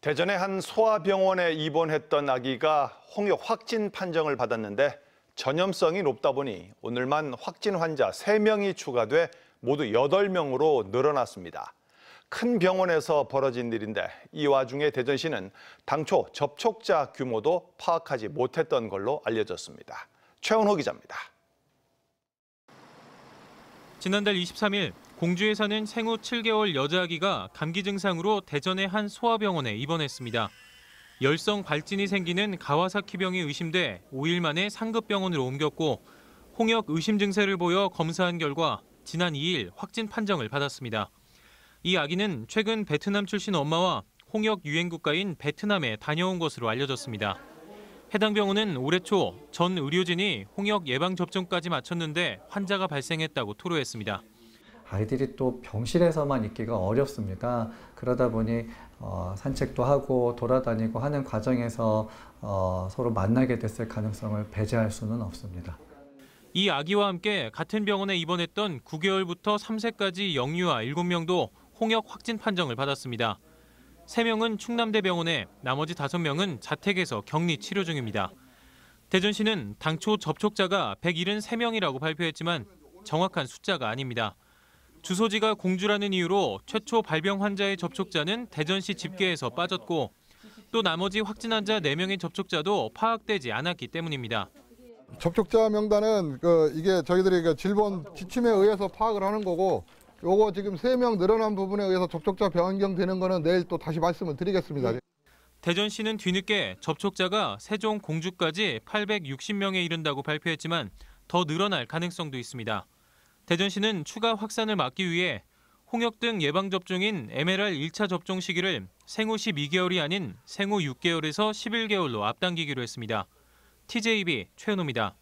대전의 한 소아병원에 입원했던 아기가 홍역 확진 판정을 받았는데 전염성이 높다 보니 오늘만 확진 환자 3명이 추가돼 모두 8명으로 늘어났습니다. 큰 병원에서 벌어진 일인데 이 와중에 대전시는 당초 접촉자 규모도 파악하지 못했던 걸로 알려졌습니다. 최원호 기자입니다. 지난달 23일 공주에 사는 생후 7개월 여자 아기가 감기 증상으로 대전의 한 소아병원에 입원했습니다. 열성 발진이 생기는 가와사키병이 의심돼 5일 만에 상급 병원으로 옮겼고 홍역 의심 증세를 보여 검사한 결과 지난 2일 확진 판정을 받았습니다. 이 아기는 최근 베트남 출신 엄마와 홍역 유행 국가인 베트남에 다녀온 것으로 알려졌습니다. 해당 병원은 올해 초 전 의료진이 홍역 예방 접종까지 마쳤는데 환자가 발생했다고 토로했습니다. 아이들이 또 병실에서만 있기가 어렵습니다. 그러다 보니 어, 산책도 하고 돌아다니고 하는 과정에서 어, 서로 만나게 됐을 가능성을 배제할 수는 없습니다. 이 아기와 함께 같은 병원에 입원했던 9개월부터 3세까지 영유아 7명도 홍역 확진 판정을 받았습니다. 3명은 충남대 병원에 나머지 5명은 자택에서 격리 치료 중입니다. 대전시는 당초 접촉자가 173명이라고 발표했지만 정확한 숫자가 아닙니다. 주소지가 공주라는 이유로 최초 발병 환자의 접촉자는 대전시 집계에서 빠졌고 또 나머지 확진 환자 4명의 접촉자도 파악되지 않았기 때문입니다. 접촉자 명단은 그 이게 저희들이 그 질본 지침에 의해서 파악을 하는 거고 요거 지금 3명 늘어난 부분에 의해서 접촉자 변경되는 거는 내일 또 다시 말씀을 드리겠습니다. 대전시는 뒤늦게 접촉자가 세종 공주까지 860명에 이른다고 발표했지만 더 늘어날 가능성도 있습니다. 대전시는 추가 확산을 막기 위해 홍역 등 예방접종인 MLR 1차 접종 시기를 생후 12개월이 아닌 생후 6개월에서 11개월로 앞당기기로 했습니다. TJB 최현호입니다.